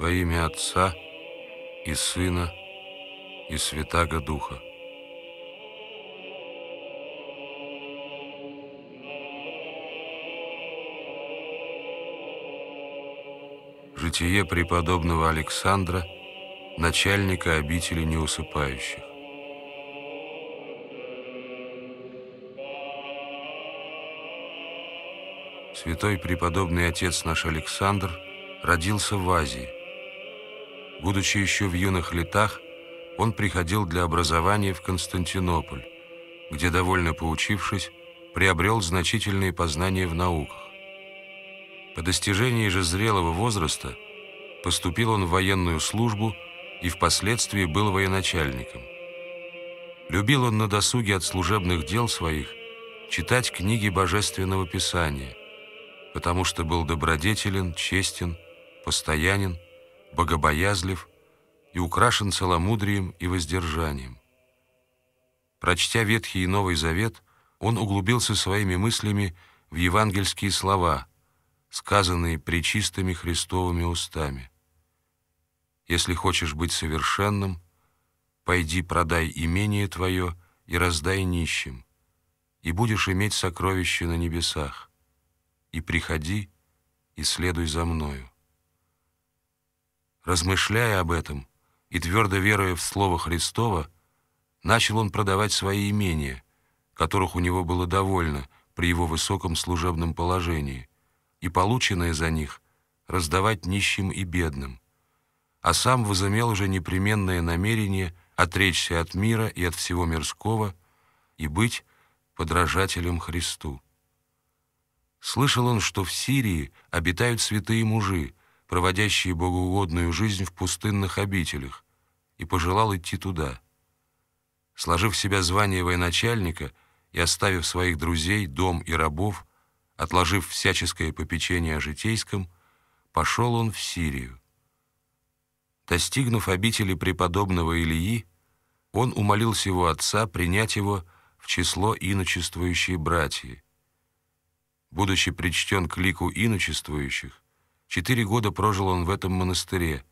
во имя Отца и Сына и Святаго Духа. Житие преподобного Александра, начальника обители неусыпающих. Святой преподобный отец наш Александр родился в Азии – Будучи еще в юных летах, он приходил для образования в Константинополь, где, довольно поучившись, приобрел значительные познания в науках. По достижении же зрелого возраста поступил он в военную службу и впоследствии был военачальником. Любил он на досуге от служебных дел своих читать книги Божественного Писания, потому что был добродетелен, честен, постоянен, богобоязлив и украшен целомудрием и воздержанием. Прочтя Ветхий и Новый Завет, он углубился своими мыслями в евангельские слова, сказанные причистыми Христовыми устами. «Если хочешь быть совершенным, пойди продай имение твое и раздай нищим, и будешь иметь сокровище на небесах, и приходи и следуй за мною». Размышляя об этом и твердо веруя в слово Христова, начал он продавать свои имения, которых у него было довольно при его высоком служебном положении, и полученное за них раздавать нищим и бедным. А сам возымел уже непременное намерение отречься от мира и от всего мирского и быть подражателем Христу. Слышал он, что в Сирии обитают святые мужи, проводящие богоугодную жизнь в пустынных обителях, и пожелал идти туда. Сложив в себя звание военачальника и оставив своих друзей, дом и рабов, отложив всяческое попечение о житейском, пошел он в Сирию. Достигнув обители преподобного Илии, он умолил его отца принять его в число иночествующие братья. Будучи причтен к лику иночествующих, Четыре года прожил он в этом монастыре,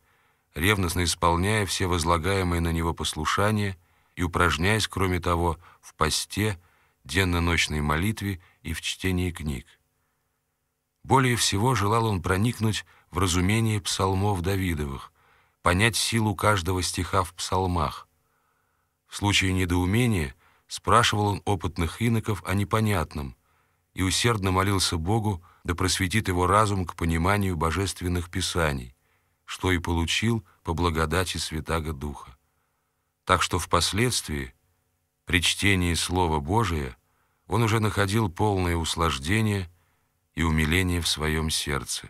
ревностно исполняя все возлагаемые на него послушания и упражняясь, кроме того, в посте, денно-ночной молитве и в чтении книг. Более всего желал он проникнуть в разумение псалмов Давидовых, понять силу каждого стиха в псалмах. В случае недоумения спрашивал он опытных иноков о непонятном и усердно молился Богу да просветит его разум к пониманию божественных писаний, что и получил по благодати Святаго Духа. Так что впоследствии, при чтении Слова Божия, он уже находил полное услаждение и умиление в своем сердце.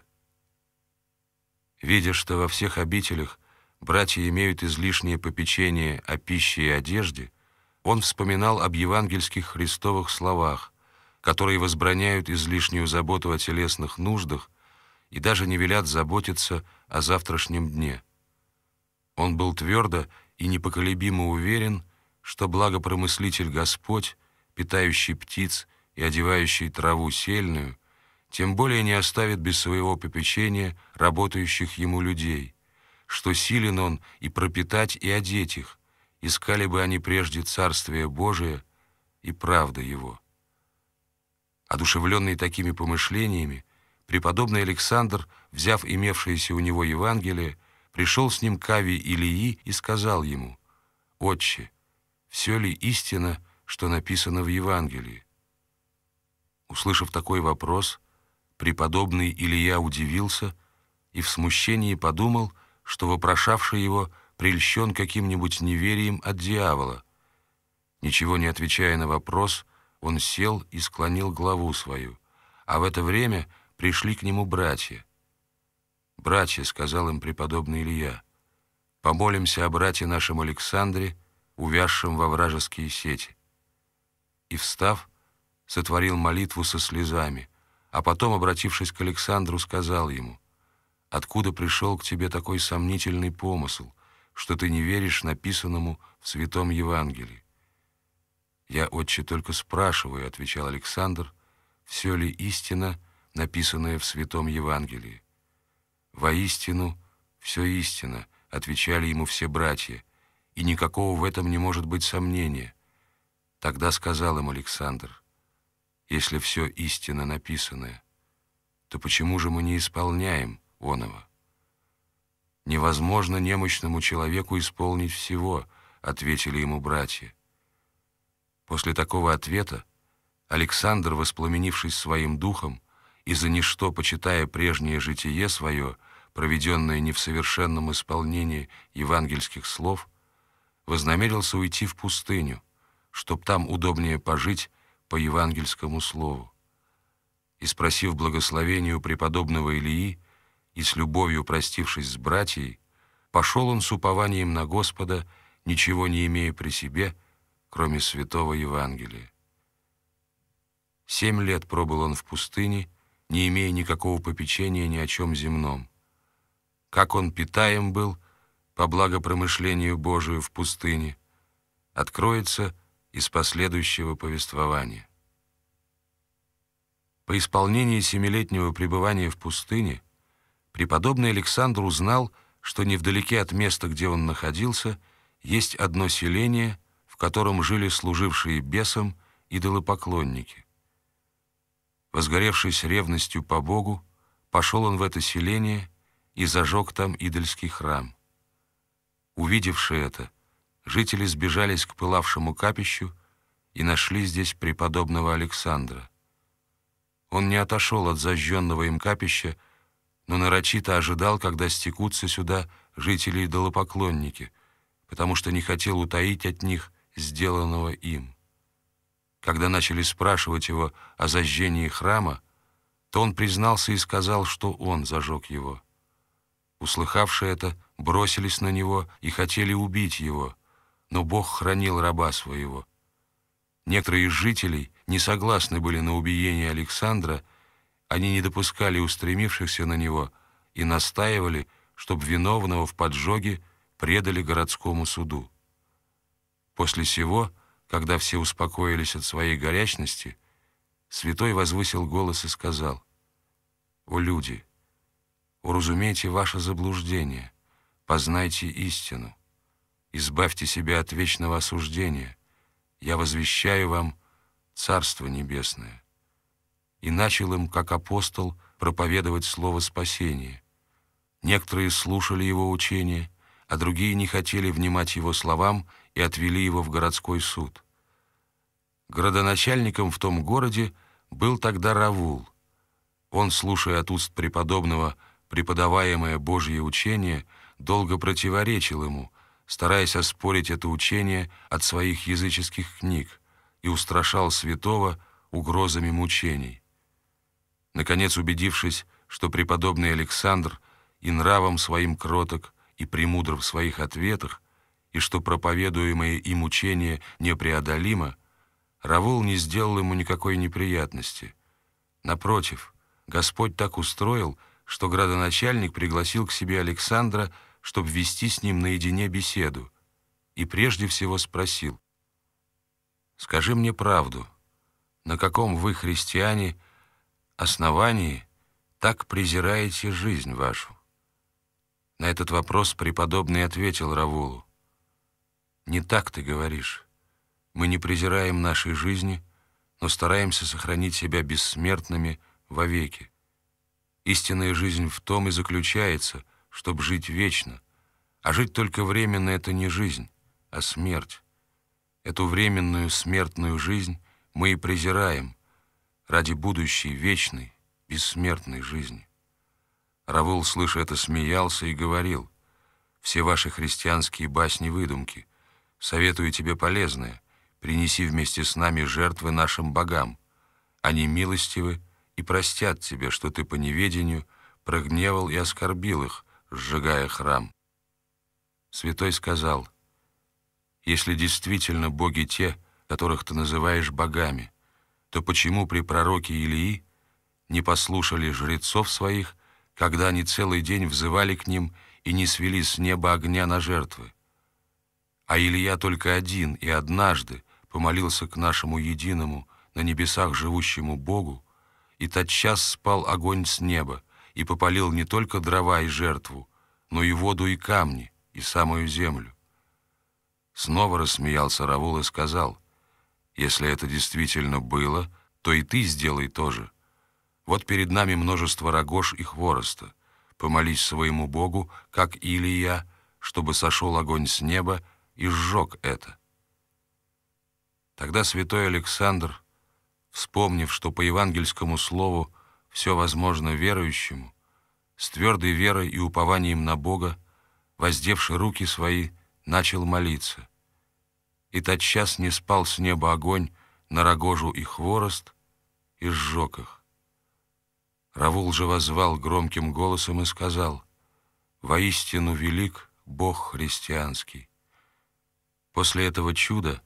Видя, что во всех обителях братья имеют излишнее попечение о пище и одежде, он вспоминал об евангельских Христовых словах – которые возбраняют излишнюю заботу о телесных нуждах и даже не велят заботиться о завтрашнем дне. Он был твердо и непоколебимо уверен, что благопромыслитель Господь, питающий птиц и одевающий траву сельную, тем более не оставит без своего попечения работающих ему людей, что силен он и пропитать, и одеть их, искали бы они прежде Царствие Божие и правда Его. Одушевленный такими помышлениями, преподобный Александр, взяв имевшееся у него Евангелие, пришел с ним к Ави Илии и сказал ему, «Отче, все ли истина, что написано в Евангелии?» Услышав такой вопрос, преподобный Илия удивился и в смущении подумал, что вопрошавший его прельщен каким-нибудь неверием от дьявола. Ничего не отвечая на вопрос, он сел и склонил главу свою, а в это время пришли к нему братья. «Братья», — сказал им преподобный Илья, — «помолимся о брате нашем Александре, увязшем во вражеские сети». И, встав, сотворил молитву со слезами, а потом, обратившись к Александру, сказал ему, «Откуда пришел к тебе такой сомнительный помысл, что ты не веришь написанному в Святом Евангелии?» «Я, отче, только спрашиваю», — отвечал Александр, «все ли истина, написанная в Святом Евангелии?» «Воистину, все истина», — отвечали ему все братья, «и никакого в этом не может быть сомнения». Тогда сказал им Александр, «Если все истина написанное, то почему же мы не исполняем оного?» «Невозможно немощному человеку исполнить всего», — ответили ему братья. После такого ответа Александр, воспламенившись своим духом и за ничто почитая прежнее житие свое, проведенное не в совершенном исполнении евангельских слов, вознамерился уйти в пустыню, чтоб там удобнее пожить по евангельскому слову. И спросив благословению преподобного Илии и с любовью простившись с братьей, пошел он с упованием на Господа, ничего не имея при себе, — кроме святого Евангелия. Семь лет пробыл он в пустыне, не имея никакого попечения ни о чем земном. Как он питаем был по благопромышлению Божию в пустыне, откроется из последующего повествования. По исполнении семилетнего пребывания в пустыне преподобный Александр узнал, что невдалеке от места, где он находился, есть одно селение – котором жили служившие бесам идолопоклонники. Возгоревшись ревностью по Богу, пошел он в это селение и зажег там идольский храм. Увидевши это, жители сбежались к пылавшему капищу и нашли здесь преподобного Александра. Он не отошел от зажженного им капища, но нарочито ожидал, когда стекутся сюда жители-идолопоклонники, потому что не хотел утаить от них – сделанного им. Когда начали спрашивать его о зажжении храма, то он признался и сказал, что он зажег его. Услыхавшие это, бросились на него и хотели убить его, но Бог хранил раба своего. Некоторые из жителей не согласны были на убиение Александра, они не допускали устремившихся на него и настаивали, чтобы виновного в поджоге предали городскому суду. После сего, когда все успокоились от своей горячности, святой возвысил голос и сказал, «О люди, уразумейте ваше заблуждение, познайте истину, избавьте себя от вечного осуждения, я возвещаю вам Царство Небесное». И начал им, как апостол, проповедовать слово спасения. Некоторые слушали его учение, а другие не хотели внимать его словам и отвели его в городской суд. Городоначальником в том городе был тогда Равул. Он, слушая от уст преподобного преподаваемое Божье учение, долго противоречил ему, стараясь оспорить это учение от своих языческих книг и устрашал святого угрозами мучений. Наконец, убедившись, что преподобный Александр и нравом своим кроток, и премудр в своих ответах, и что проповедуемое им учение непреодолимо, Равул не сделал ему никакой неприятности. Напротив, Господь так устроил, что градоначальник пригласил к себе Александра, чтобы вести с ним наедине беседу, и прежде всего спросил, «Скажи мне правду, на каком вы, христиане, основании так презираете жизнь вашу?» На этот вопрос преподобный ответил Равулу, не так ты говоришь. Мы не презираем нашей жизни, но стараемся сохранить себя бессмертными вовеки. Истинная жизнь в том и заключается, чтобы жить вечно. А жить только временно — это не жизнь, а смерть. Эту временную смертную жизнь мы и презираем ради будущей вечной, бессмертной жизни. Равул, слыша это, смеялся и говорил, «Все ваши христианские басни-выдумки. Советую тебе полезное. Принеси вместе с нами жертвы нашим богам. Они милостивы и простят тебе, что ты по неведению прогневал и оскорбил их, сжигая храм». Святой сказал, «Если действительно боги те, которых ты называешь богами, то почему при пророке Илии не послушали жрецов своих, когда они целый день взывали к ним и не свели с неба огня на жертвы? А Илья только один и однажды помолился к нашему единому, на небесах живущему Богу, и тотчас спал огонь с неба, и попалил не только дрова и жертву, но и воду и камни, и самую землю. Снова рассмеялся Равул и сказал, «Если это действительно было, то и ты сделай то же. Вот перед нами множество рогож и хвороста. Помолись своему Богу, как Илия, чтобы сошел огонь с неба и сжег это. Тогда святой Александр, вспомнив, что по евангельскому слову все возможно верующему, с твердой верой и упованием на Бога, воздевши руки свои, начал молиться. И тотчас не спал с неба огонь на рогожу и хворост, и сжег их. Равул же возвал громким голосом и сказал, «Воистину велик Бог христианский». После этого чуда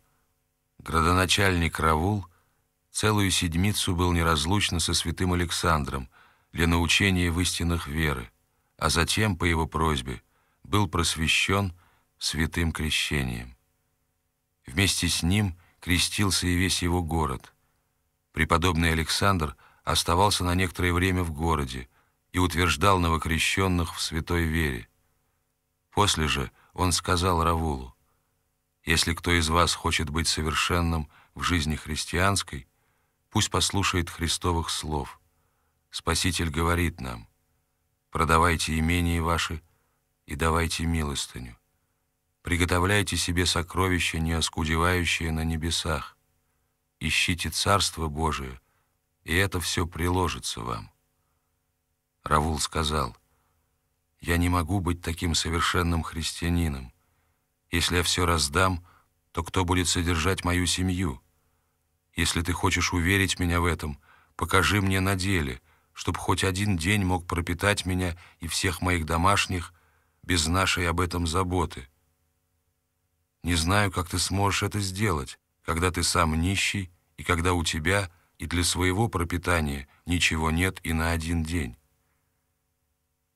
градоначальник Равул целую седмицу был неразлучно со святым Александром для научения в истинах веры, а затем, по его просьбе, был просвещен святым крещением. Вместе с ним крестился и весь его город. Преподобный Александр оставался на некоторое время в городе и утверждал новокрещенных в святой вере. После же он сказал Равулу, если кто из вас хочет быть совершенным в жизни христианской, пусть послушает Христовых слов. Спаситель говорит нам, «Продавайте имения ваши и давайте милостыню. Приготовляйте себе сокровища, не оскудевающие на небесах. Ищите Царство Божие, и это все приложится вам». Равул сказал, «Я не могу быть таким совершенным христианином. Если я все раздам, то кто будет содержать мою семью? Если ты хочешь уверить меня в этом, покажи мне на деле, чтобы хоть один день мог пропитать меня и всех моих домашних без нашей об этом заботы. Не знаю, как ты сможешь это сделать, когда ты сам нищий и когда у тебя и для своего пропитания ничего нет и на один день.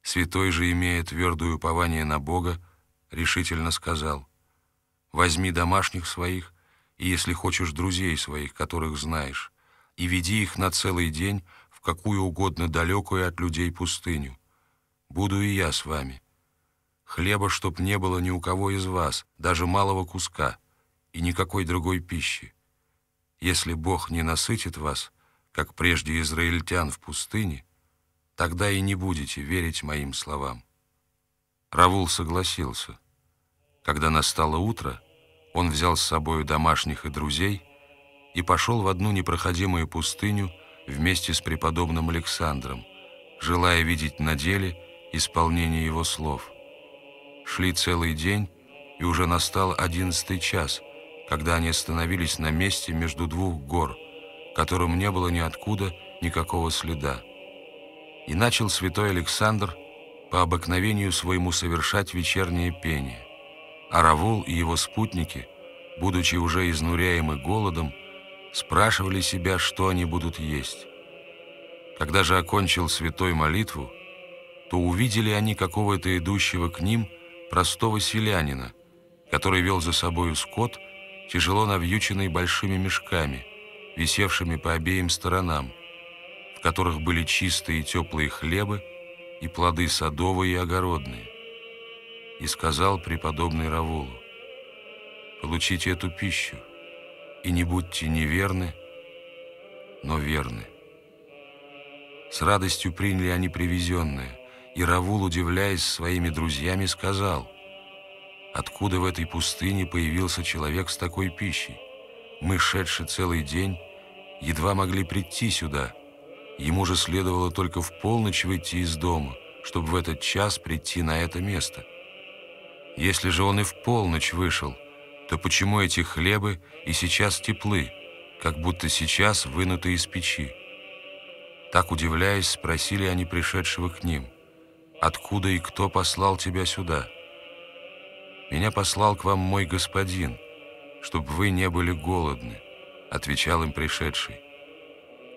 Святой же, имея твердое упование на Бога, решительно сказал, Возьми домашних своих, и, если хочешь, друзей своих, которых знаешь, и веди их на целый день в какую угодно далекую от людей пустыню. Буду и я с вами. Хлеба, чтоб не было ни у кого из вас, даже малого куска, и никакой другой пищи. Если Бог не насытит вас, как прежде израильтян в пустыне, тогда и не будете верить моим словам». Равул согласился. Когда настало утро, он взял с собою домашних и друзей и пошел в одну непроходимую пустыню вместе с преподобным Александром, желая видеть на деле исполнение его слов. Шли целый день, и уже настал одиннадцатый час, когда они остановились на месте между двух гор, которым не было ниоткуда никакого следа. И начал святой Александр по обыкновению своему совершать вечернее пение. Аравул и его спутники, будучи уже изнуряемы голодом, спрашивали себя, что они будут есть. Когда же окончил святой молитву, то увидели они какого-то идущего к ним простого селянина, который вел за собою скот, тяжело навьюченный большими мешками, висевшими по обеим сторонам, в которых были чистые и теплые хлебы и плоды садовые и огородные и сказал преподобный Равулу, «Получите эту пищу, и не будьте неверны, но верны». С радостью приняли они привезенное, и Равул, удивляясь своими друзьями, сказал, «Откуда в этой пустыне появился человек с такой пищей? Мы, шедший целый день, едва могли прийти сюда. Ему же следовало только в полночь выйти из дома, чтобы в этот час прийти на это место». Если же он и в полночь вышел, то почему эти хлебы и сейчас теплы, как будто сейчас вынуты из печи? Так, удивляясь, спросили они пришедшего к ним, «Откуда и кто послал тебя сюда?» «Меня послал к вам мой господин, чтобы вы не были голодны», отвечал им пришедший.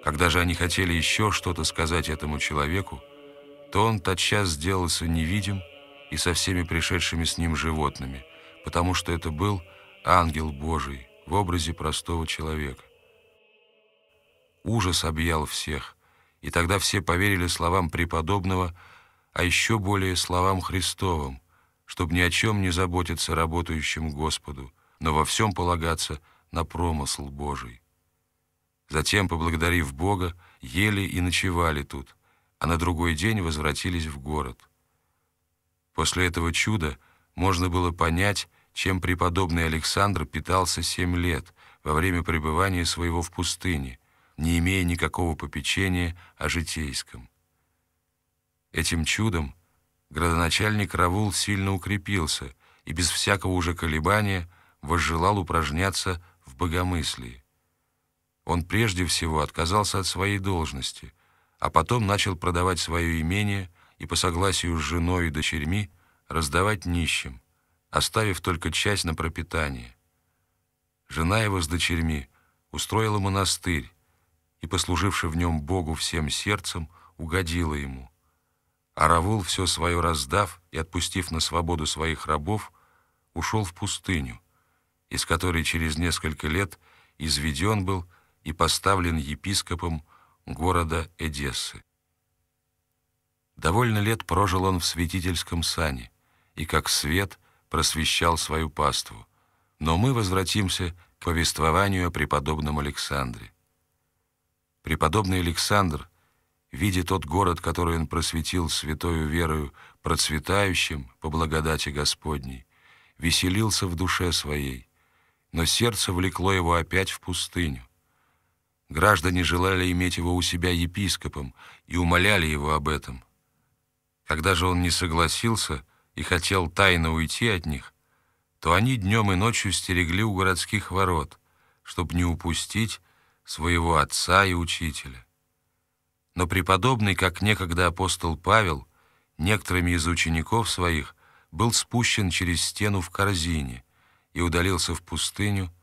Когда же они хотели еще что-то сказать этому человеку, то он тотчас сделался невидим, и со всеми пришедшими с ним животными, потому что это был ангел Божий в образе простого человека. Ужас объял всех, и тогда все поверили словам преподобного, а еще более словам Христовым, чтобы ни о чем не заботиться работающим Господу, но во всем полагаться на промысл Божий. Затем, поблагодарив Бога, ели и ночевали тут, а на другой день возвратились в город. После этого чуда можно было понять, чем преподобный Александр питался семь лет во время пребывания своего в пустыне, не имея никакого попечения о житейском. Этим чудом градоначальник Равул сильно укрепился и без всякого уже колебания возжелал упражняться в богомыслии. Он прежде всего отказался от своей должности, а потом начал продавать свое имение – и по согласию с женой и дочерьми раздавать нищим, оставив только часть на пропитание. Жена его с дочерьми устроила монастырь и, послуживши в нем Богу всем сердцем, угодила ему. А Равул, все свое раздав и отпустив на свободу своих рабов, ушел в пустыню, из которой через несколько лет изведен был и поставлен епископом города Эдессы. Довольно лет прожил он в святительском сане и, как свет, просвещал свою паству. Но мы возвратимся к повествованию о преподобном Александре. Преподобный Александр, видя тот город, который он просветил святою верою, процветающим по благодати Господней, веселился в душе своей, но сердце влекло его опять в пустыню. Граждане желали иметь его у себя епископом и умоляли его об этом — когда же он не согласился и хотел тайно уйти от них, то они днем и ночью стерегли у городских ворот, чтобы не упустить своего отца и учителя. Но преподобный, как некогда апостол Павел, некоторыми из учеников своих был спущен через стену в корзине и удалился в пустыню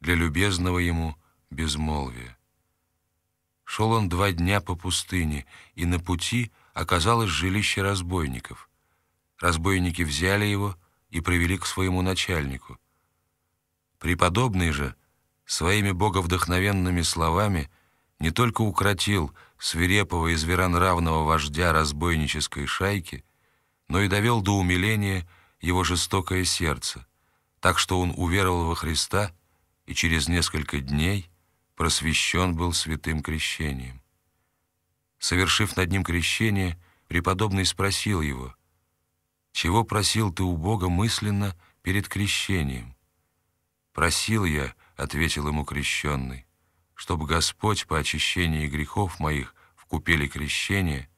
для любезного ему безмолвия. Шел он два дня по пустыне, и на пути — оказалось жилище разбойников. Разбойники взяли его и привели к своему начальнику. Преподобный же своими боговдохновенными словами не только укротил свирепого и зверонравного вождя разбойнической шайки, но и довел до умиления его жестокое сердце, так что он уверовал во Христа и через несколько дней просвещен был святым крещением. Совершив над ним крещение, преподобный спросил его, «Чего просил ты у Бога мысленно перед крещением?» «Просил я», — ответил ему крещенный, «чтобы Господь по очищении грехов моих в купели крещения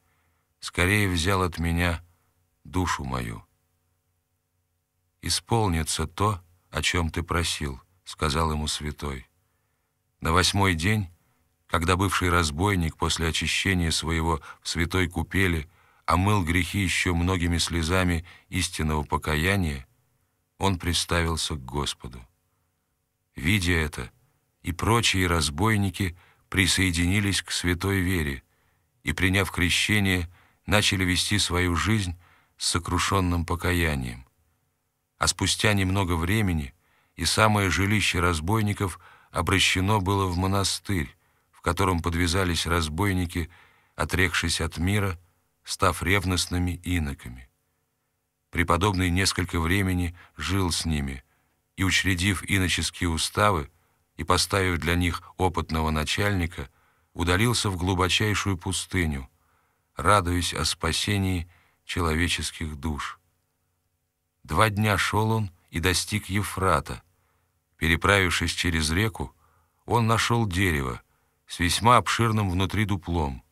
скорее взял от меня душу мою». «Исполнится то, о чем ты просил», — сказал ему святой. На восьмой день когда бывший разбойник после очищения своего в святой купели омыл грехи еще многими слезами истинного покаяния, он приставился к Господу. Видя это, и прочие разбойники присоединились к святой вере и, приняв крещение, начали вести свою жизнь с сокрушенным покаянием. А спустя немного времени и самое жилище разбойников обращено было в монастырь, в котором подвязались разбойники, отрекшись от мира, став ревностными иноками. Преподобный несколько времени жил с ними и, учредив иноческие уставы и поставив для них опытного начальника, удалился в глубочайшую пустыню, радуясь о спасении человеческих душ. Два дня шел он и достиг Ефрата. Переправившись через реку, он нашел дерево, с весьма обширным внутри дуплом,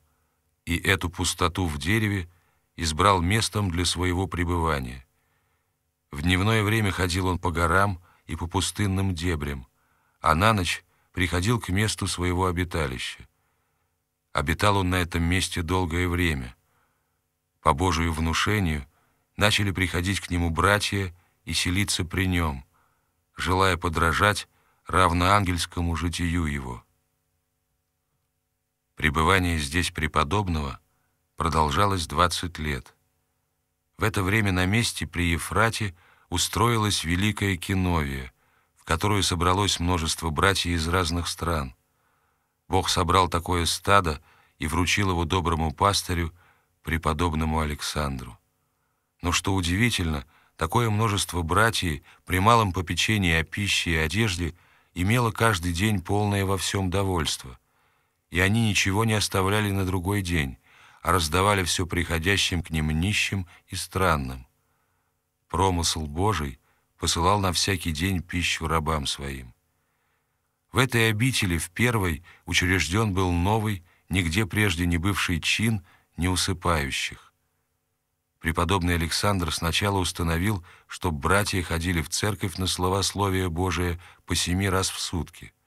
и эту пустоту в дереве избрал местом для своего пребывания. В дневное время ходил он по горам и по пустынным дебрям, а на ночь приходил к месту своего обиталища. Обитал он на этом месте долгое время. По Божию внушению начали приходить к нему братья и селиться при нем, желая подражать равно ангельскому житию его. Пребывание здесь преподобного продолжалось 20 лет. В это время на месте при Ефрате устроилась Великая Киновия, в которую собралось множество братьев из разных стран. Бог собрал такое стадо и вручил его доброму пастырю, преподобному Александру. Но что удивительно, такое множество братьев при малом попечении о пище и одежде имело каждый день полное во всем довольство и они ничего не оставляли на другой день, а раздавали все приходящим к ним нищим и странным. Промысл Божий посылал на всякий день пищу рабам своим. В этой обители в первой учрежден был новый, нигде прежде не бывший чин неусыпающих. Преподобный Александр сначала установил, что братья ходили в церковь на словословие Божие по семи раз в сутки –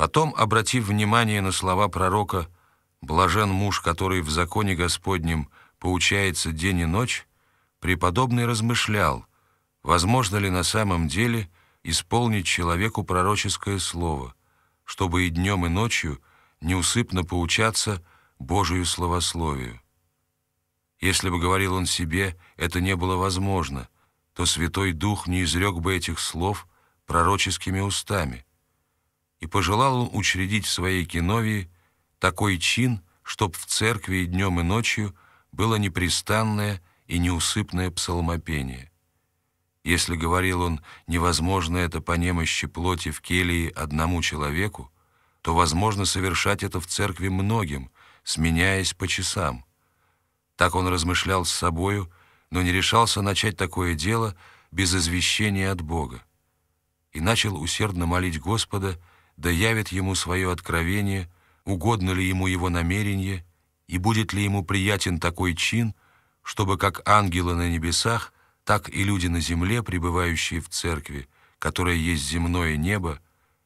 Потом, обратив внимание на слова пророка «блажен муж, который в законе Господнем поучается день и ночь», преподобный размышлял, возможно ли на самом деле исполнить человеку пророческое слово, чтобы и днем, и ночью неусыпно поучаться Божию словословию. Если бы говорил он себе, это не было возможно, то Святой Дух не изрек бы этих слов пророческими устами – и пожелал он учредить в своей киновии такой чин, чтоб в церкви и днем, и ночью было непрестанное и неусыпное псалмопение. Если, говорил он, невозможно это по немощи плоти в келии одному человеку, то возможно совершать это в церкви многим, сменяясь по часам. Так он размышлял с собою, но не решался начать такое дело без извещения от Бога. И начал усердно молить Господа, да явит ему свое откровение, угодно ли ему его намерение, и будет ли ему приятен такой чин, чтобы как ангелы на небесах, так и люди на земле, пребывающие в церкви, которая есть земное небо,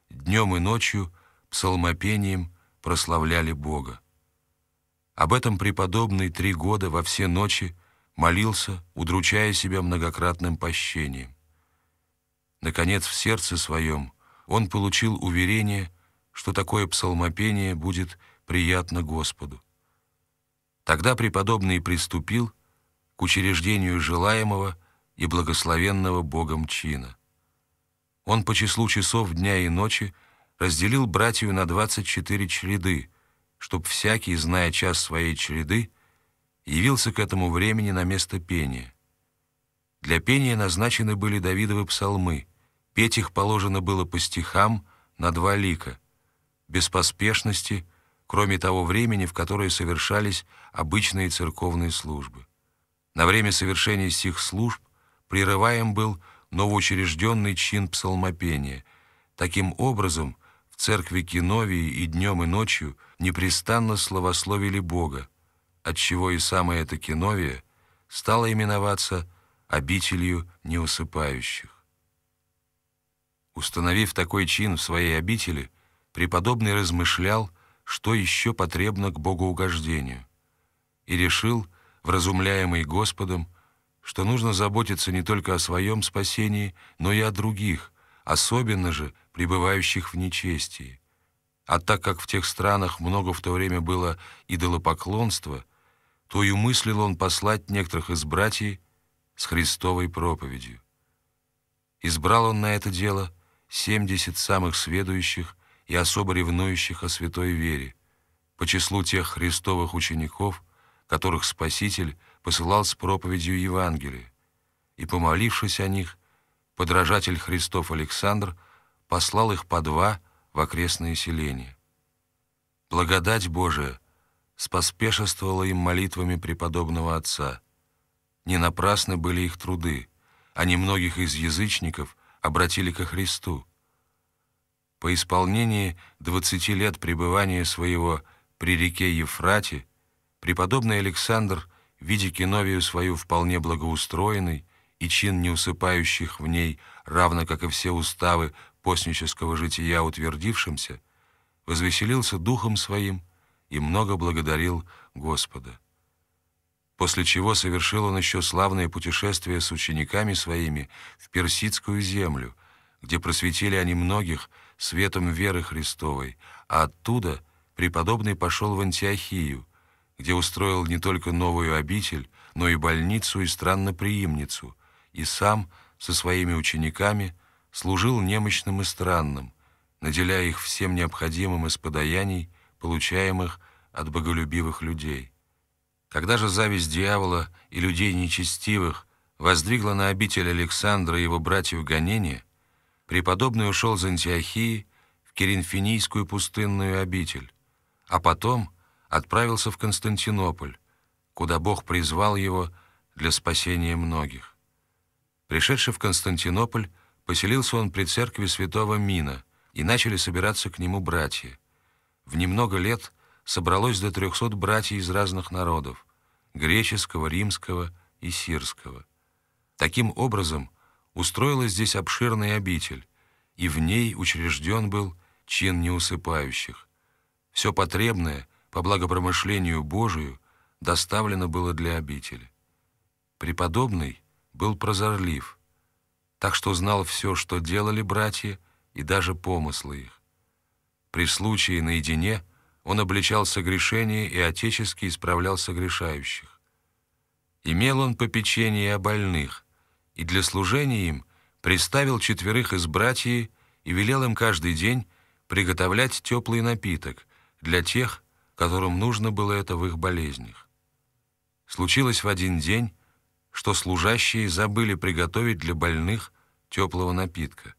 днем и ночью псалмопением прославляли Бога. Об этом преподобный три года во все ночи молился, удручая себя многократным пощением. Наконец, в сердце своем он получил уверение, что такое псалмопение будет приятно Господу. Тогда преподобный приступил к учреждению желаемого и благословенного Богом чина. Он по числу часов дня и ночи разделил братью на 24 череды, чтоб всякий, зная час своей череды, явился к этому времени на место пения. Для пения назначены были Давидовы псалмы — Петь их положено было по стихам на два лика, без поспешности, кроме того времени, в которое совершались обычные церковные службы. На время совершения сих служб прерываем был новоучрежденный чин псалмопения. Таким образом, в церкви Киновии и днем, и ночью непрестанно славословили Бога, отчего и самое это Киновия стало именоваться обителью неусыпающих. Установив такой чин в своей обители, преподобный размышлял, что еще потребно к богоугождению, и решил, вразумляемый Господом, что нужно заботиться не только о своем спасении, но и о других, особенно же пребывающих в нечестии. А так как в тех странах много в то время было идолопоклонства, то и умыслил он послать некоторых из братьев с Христовой проповедью. Избрал он на это дело – 70 самых сведущих и особо ревнующих о святой вере, по числу тех христовых учеников, которых Спаситель посылал с проповедью Евангелия, и, помолившись о них, подражатель Христов Александр послал их по два в окрестные селения. Благодать Божия споспешествовала им молитвами преподобного Отца. Не напрасны были их труды, а немногих из язычников – обратили ко Христу. По исполнении 20 лет пребывания своего при реке Ефрате преподобный Александр, видя киновию свою вполне благоустроенной и чин неусыпающих в ней, равно как и все уставы постнического жития утвердившимся, возвеселился духом своим и много благодарил Господа после чего совершил он еще славное путешествие с учениками своими в Персидскую землю, где просветили они многих светом веры Христовой, а оттуда преподобный пошел в Антиохию, где устроил не только новую обитель, но и больницу и странноприимницу, и сам со своими учениками служил немощным и странным, наделяя их всем необходимым из подаяний, получаемых от боголюбивых людей. Когда же зависть дьявола и людей нечестивых воздвигла на обитель Александра и его братьев гонения, преподобный ушел из Антиохии в Керинфинийскую пустынную обитель, а потом отправился в Константинополь, куда Бог призвал его для спасения многих. Пришедший в Константинополь, поселился он при церкви святого Мина, и начали собираться к нему братья. В немного лет собралось до 300 братьев из разных народов – греческого, римского и сирского. Таким образом, устроилась здесь обширная обитель, и в ней учрежден был чин неусыпающих. Все потребное по благопромышлению Божию доставлено было для обители. Преподобный был прозорлив, так что знал все, что делали братья, и даже помыслы их. При случае наедине – он обличал согрешение и отечески исправлял согрешающих. Имел он попечение о больных, и для служения им приставил четверых из братьев и велел им каждый день приготовлять теплый напиток для тех, которым нужно было это в их болезнях. Случилось в один день, что служащие забыли приготовить для больных теплого напитка.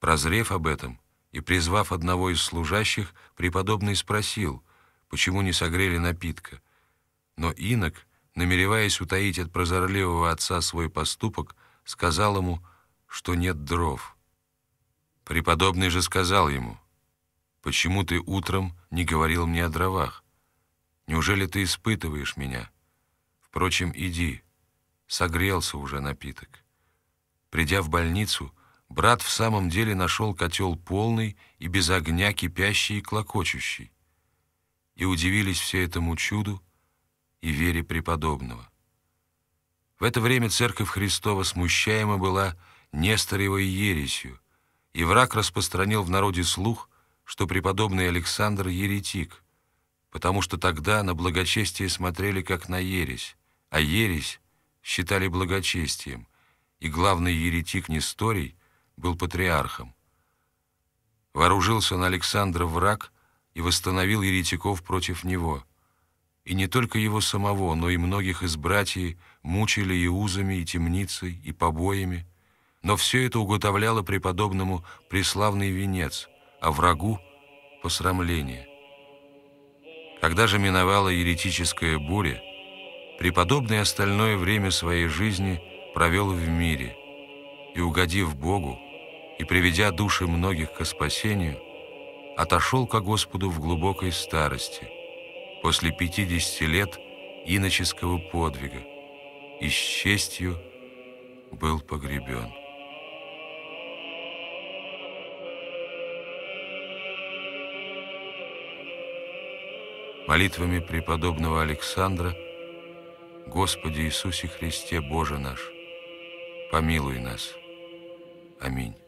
Прозрев об этом, и, призвав одного из служащих, преподобный спросил, почему не согрели напитка. Но инок, намереваясь утаить от прозорливого отца свой поступок, сказал ему, что нет дров. Преподобный же сказал ему, «Почему ты утром не говорил мне о дровах? Неужели ты испытываешь меня? Впрочем, иди, согрелся уже напиток». Придя в больницу, Брат в самом деле нашел котел полный и без огня кипящий и клокочущий. И удивились все этому чуду и вере преподобного. В это время церковь Христова смущаема была Несторевой ересью, и враг распространил в народе слух, что преподобный Александр — еретик, потому что тогда на благочестие смотрели как на ересь, а ересь считали благочестием, и главный еретик Несторий — был патриархом. Вооружился на Александра враг и восстановил еретиков против него. И не только его самого, но и многих из братьев мучили и узами, и темницей, и побоями. Но все это уготовляло преподобному преславный венец, а врагу — посрамление. Когда же миновала еретическая буря, преподобный остальное время своей жизни провел в мире — и угодив Богу, и приведя души многих ко спасению, отошел ко Господу в глубокой старости, после 50 лет иноческого подвига, и с честью был погребен. Молитвами преподобного Александра Господи Иисусе Христе, Боже наш, помилуй нас. Аминь.